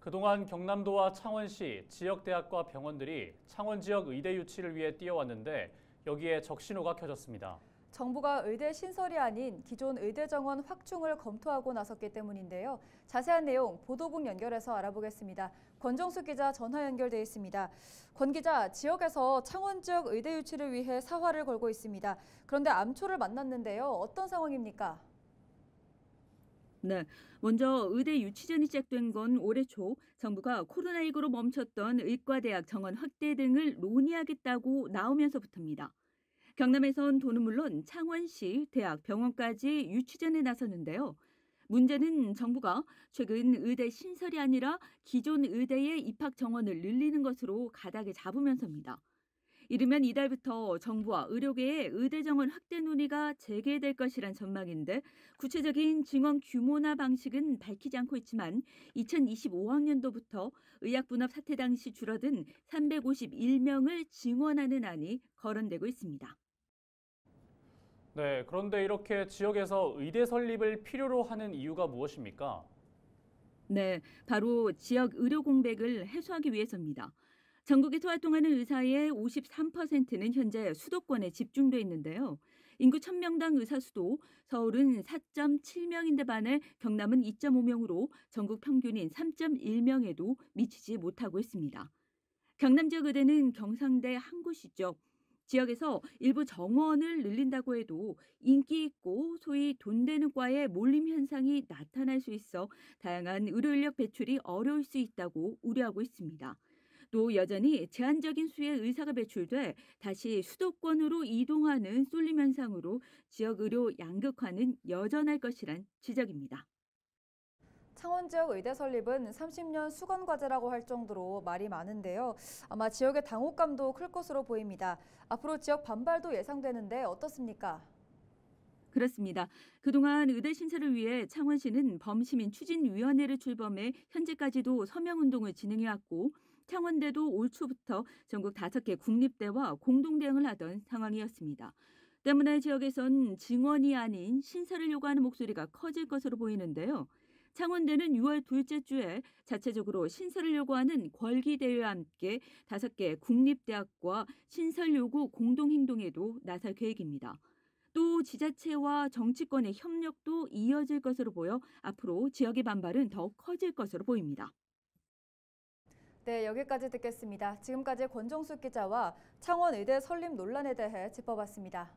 그동안 경남도와 창원시, 지역대학과 병원들이 창원 지역 의대 유치를 위해 뛰어왔는데 여기에 적신호가 켜졌습니다. 정부가 의대 신설이 아닌 기존 의대 정원 확충을 검토하고 나섰기 때문인데요. 자세한 내용 보도국 연결해서 알아보겠습니다. 권정수 기자 전화 연결돼 있습니다. 권 기자, 지역에서 창원 지역 의대 유치를 위해 사활을 걸고 있습니다. 그런데 암초를 만났는데요. 어떤 상황입니까? 네. 먼저 의대 유치전이 시작된 건 올해 초 정부가 코로나19로 멈췄던 의과대학 정원 확대 등을 논의하겠다고 나오면서부터입니다. 경남에선 돈은 물론 창원시, 대학, 병원까지 유치전에 나섰는데요. 문제는 정부가 최근 의대 신설이 아니라 기존 의대의 입학 정원을 늘리는 것으로 가닥에 잡으면서입니다. 이르면 이달부터 정부와 의료계의 의대 정원 확대 논의가 재개될 것이란 전망인데 구체적인 증원 규모나 방식은 밝히지 않고 있지만 2025학년도부터 의약 분업 사태 당시 줄어든 351명을 증원하는 안이 거론되고 있습니다. 네, 그런데 이렇게 지역에서 의대 설립을 필요로 하는 이유가 무엇입니까? 네, 바로 지역 의료 공백을 해소하기 위해서입니다. 전국의 소아 통하는 의사의 53%는 현재 수도권에 집중돼 있는데요. 인구 1000명당 의사 수도 서울은 4.7명인데 반해 경남은 2.5명으로 전국 평균인 3.1명에도 미치지 못하고 있습니다. 경남 지역 의대는 경상대 한 곳이죠. 지역에서 일부 정원을 늘린다고 해도 인기 있고 소위 돈 되는 과에 몰림 현상이 나타날 수 있어 다양한 의료 인력 배출이 어려울 수 있다고 우려하고 있습니다. 또 여전히 제한적인 수의 의사가 배출돼 다시 수도권으로 이동하는 쏠림 현상으로 지역 의료 양극화는 여전할 것이란 지적입니다. 창원 지역 의대 설립은 30년 수건 과제라고 할 정도로 말이 많은데요. 아마 지역의 당혹감도 클 것으로 보입니다. 앞으로 지역 반발도 예상되는데 어떻습니까? 그렇습니다. 그동안 의대 신설을 위해 창원시는 범시민 추진위원회를 출범해 현재까지도 서명운동을 진행해왔고 창원대도 올 초부터 전국 5개 국립대와 공동대응을 하던 상황이었습니다. 때문에 지역에선 증원이 아닌 신설을 요구하는 목소리가 커질 것으로 보이는데요. 창원대는 6월 둘째 주에 자체적으로 신설을 요구하는 궐기대회와 함께 5개 국립대학과 신설 요구 공동행동에도 나설 계획입니다. 또 지자체와 정치권의 협력도 이어질 것으로 보여 앞으로 지역의 반발은 더 커질 것으로 보입니다. 네, 여기까지 듣겠습니다. 지금까지 권정숙 기자와 창원의대 설립 논란에 대해 짚어봤습니다.